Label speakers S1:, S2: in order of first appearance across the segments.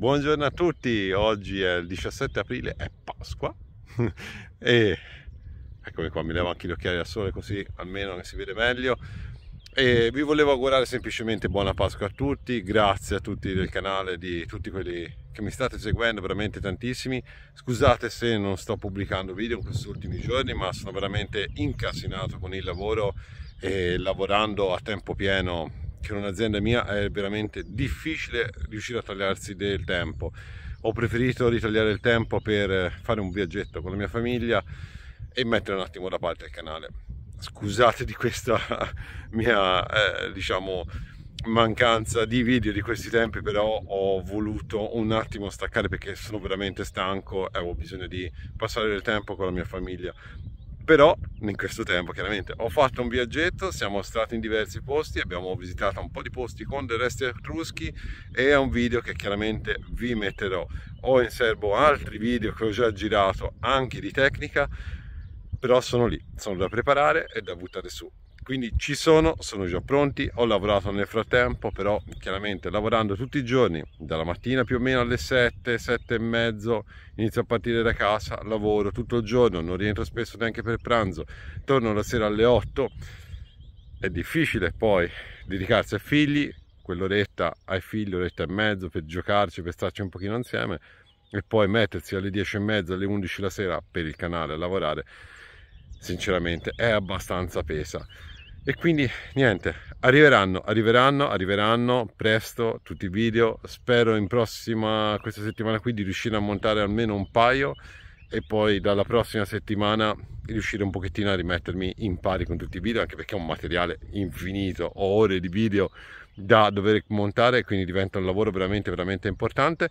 S1: Buongiorno a tutti, oggi è il 17 aprile, è Pasqua e eccomi qua, mi levo anche gli occhiali al sole così almeno si vede meglio e vi volevo augurare semplicemente buona Pasqua a tutti, grazie a tutti del canale, di tutti quelli che mi state seguendo, veramente tantissimi scusate se non sto pubblicando video in questi ultimi giorni ma sono veramente incasinato con il lavoro e lavorando a tempo pieno che in un'azienda mia è veramente difficile riuscire a tagliarsi del tempo. Ho preferito ritagliare il tempo per eh, fare un viaggetto con la mia famiglia e mettere un attimo da parte il canale. Scusate di questa mia, eh, diciamo, mancanza di video di questi tempi, però ho voluto un attimo staccare perché sono veramente stanco e avevo bisogno di passare del tempo con la mia famiglia però in questo tempo chiaramente ho fatto un viaggetto, siamo stati in diversi posti, abbiamo visitato un po' di posti con dei resti etruschi e è un video che chiaramente vi metterò. Ho in serbo altri video che ho già girato anche di tecnica, però sono lì, sono da preparare e da buttare su quindi ci sono, sono già pronti, ho lavorato nel frattempo però chiaramente lavorando tutti i giorni dalla mattina più o meno alle 7, 7 e mezzo inizio a partire da casa, lavoro tutto il giorno, non rientro spesso neanche per pranzo torno la sera alle 8 è difficile poi dedicarsi ai figli quell'oretta ai figli, l'oretta e mezzo per giocarci, per starci un pochino insieme e poi mettersi alle 10 e mezza, alle 11 la sera per il canale a lavorare sinceramente è abbastanza pesa e quindi niente arriveranno arriveranno arriveranno presto tutti i video spero in prossima questa settimana qui di riuscire a montare almeno un paio e poi dalla prossima settimana riuscire un pochettino a rimettermi in pari con tutti i video anche perché è un materiale infinito ho ore di video da dover montare quindi diventa un lavoro veramente veramente importante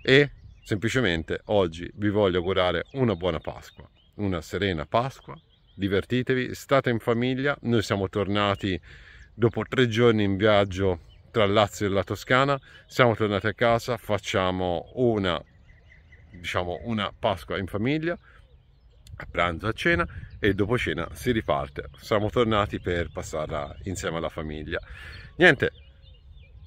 S1: e semplicemente oggi vi voglio augurare una buona Pasqua una serena Pasqua divertitevi, state in famiglia, noi siamo tornati dopo tre giorni in viaggio tra Lazio e la Toscana, siamo tornati a casa, facciamo una, diciamo, una Pasqua in famiglia, a pranzo, a cena e dopo cena si riparte. Siamo tornati per passarla insieme alla famiglia. Niente,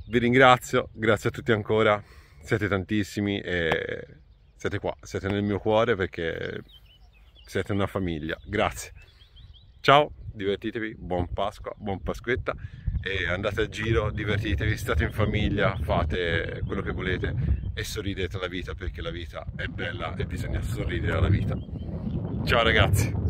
S1: vi ringrazio, grazie a tutti ancora, siete tantissimi e siete qua, siete nel mio cuore perché siete una famiglia. Grazie. Ciao, divertitevi, buon Pasqua, buon Pasquetta e andate a giro, divertitevi, state in famiglia, fate quello che volete e sorridete alla vita perché la vita è bella e bisogna sorridere alla vita. Ciao ragazzi!